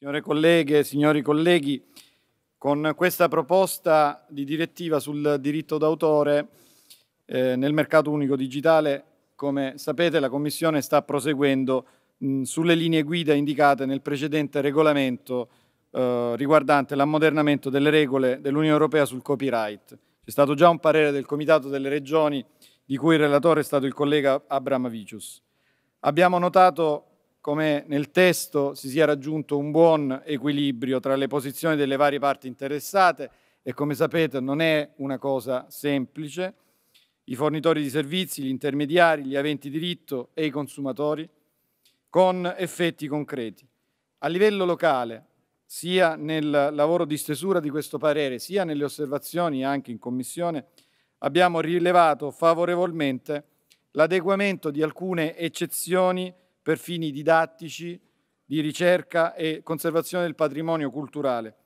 Signore colleghe, signori colleghi, con questa proposta di direttiva sul diritto d'autore eh, nel mercato unico digitale, come sapete, la Commissione sta proseguendo mh, sulle linee guida indicate nel precedente regolamento eh, riguardante l'ammodernamento delle regole dell'Unione Europea sul copyright. C'è stato già un parere del Comitato delle Regioni di cui il relatore è stato il collega Abram Vicius. Abbiamo notato come nel testo si sia raggiunto un buon equilibrio tra le posizioni delle varie parti interessate e come sapete non è una cosa semplice. I fornitori di servizi, gli intermediari, gli aventi diritto e i consumatori, con effetti concreti. A livello locale, sia nel lavoro di stesura di questo parere, sia nelle osservazioni anche in Commissione, abbiamo rilevato favorevolmente l'adeguamento di alcune eccezioni per fini didattici, di ricerca e conservazione del patrimonio culturale.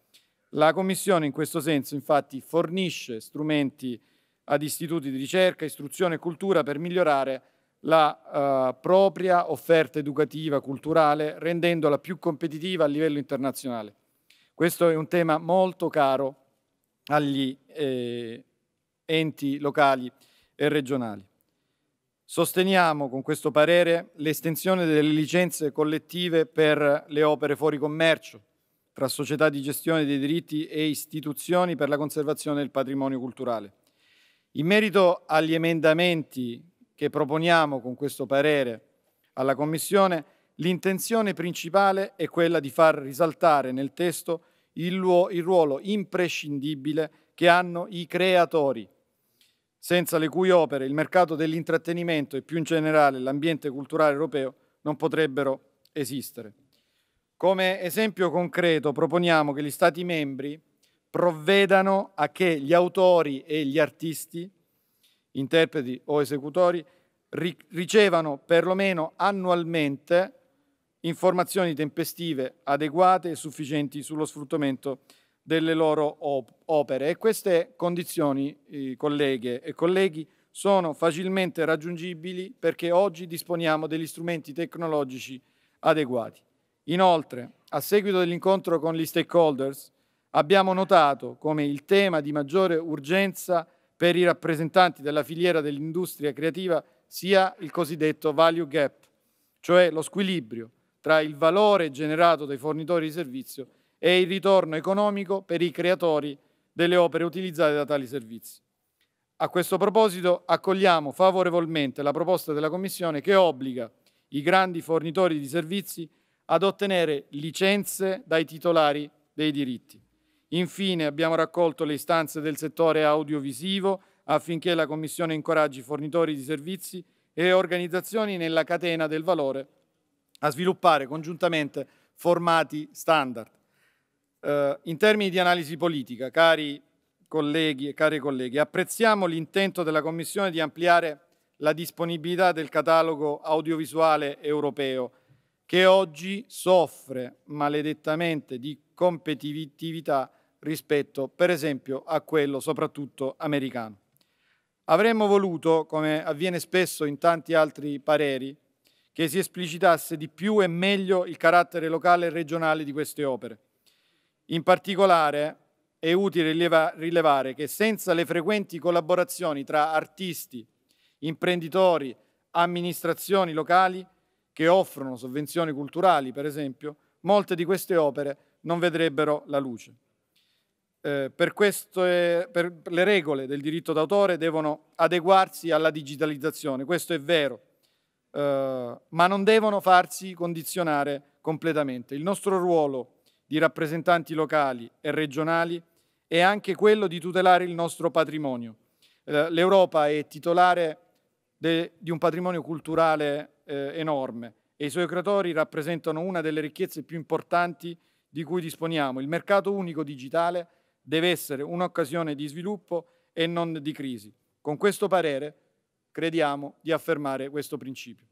La Commissione in questo senso infatti fornisce strumenti ad istituti di ricerca, istruzione e cultura per migliorare la eh, propria offerta educativa, culturale, rendendola più competitiva a livello internazionale. Questo è un tema molto caro agli eh, enti locali e regionali. Sosteniamo con questo parere l'estensione delle licenze collettive per le opere fuori commercio tra società di gestione dei diritti e istituzioni per la conservazione del patrimonio culturale. In merito agli emendamenti che proponiamo con questo parere alla Commissione, l'intenzione principale è quella di far risaltare nel testo il, ruolo imprescindibile che hanno i creatori senza le cui opere il mercato dell'intrattenimento e più in generale l'ambiente culturale europeo non potrebbero esistere. Come esempio concreto proponiamo che gli Stati membri provvedano a che gli autori e gli artisti, interpreti o esecutori, ricevano perlomeno annualmente informazioni tempestive adeguate e sufficienti sullo sfruttamento delle loro opere e queste condizioni, eh, colleghe e colleghi, sono facilmente raggiungibili perché oggi disponiamo degli strumenti tecnologici adeguati. Inoltre, a seguito dell'incontro con gli stakeholders, abbiamo notato come il tema di maggiore urgenza per i rappresentanti della filiera dell'industria creativa sia il cosiddetto value gap, cioè lo squilibrio tra il valore generato dai fornitori di servizio e il ritorno economico per i creatori delle opere utilizzate da tali servizi. A questo proposito accogliamo favorevolmente la proposta della Commissione che obbliga i grandi fornitori di servizi ad ottenere licenze dai titolari dei diritti. Infine abbiamo raccolto le istanze del settore audiovisivo affinché la Commissione incoraggi fornitori di servizi e organizzazioni nella catena del valore a sviluppare congiuntamente formati standard eh, in termini di analisi politica, cari colleghi e cari colleghi, apprezziamo l'intento della Commissione di ampliare la disponibilità del catalogo audiovisuale europeo che oggi soffre maledettamente di competitività rispetto per esempio a quello soprattutto americano. Avremmo voluto, come avviene spesso in tanti altri pareri, che si esplicitasse di più e meglio il carattere locale e regionale di queste opere in particolare è utile rilevare che senza le frequenti collaborazioni tra artisti, imprenditori, amministrazioni locali che offrono sovvenzioni culturali, per esempio, molte di queste opere non vedrebbero la luce. Eh, per questo, eh, per le regole del diritto d'autore devono adeguarsi alla digitalizzazione, questo è vero, eh, ma non devono farsi condizionare completamente. Il nostro ruolo è di rappresentanti locali e regionali è anche quello di tutelare il nostro patrimonio. Eh, L'Europa è titolare de, di un patrimonio culturale eh, enorme e i suoi creatori rappresentano una delle ricchezze più importanti di cui disponiamo. Il mercato unico digitale deve essere un'occasione di sviluppo e non di crisi. Con questo parere crediamo di affermare questo principio.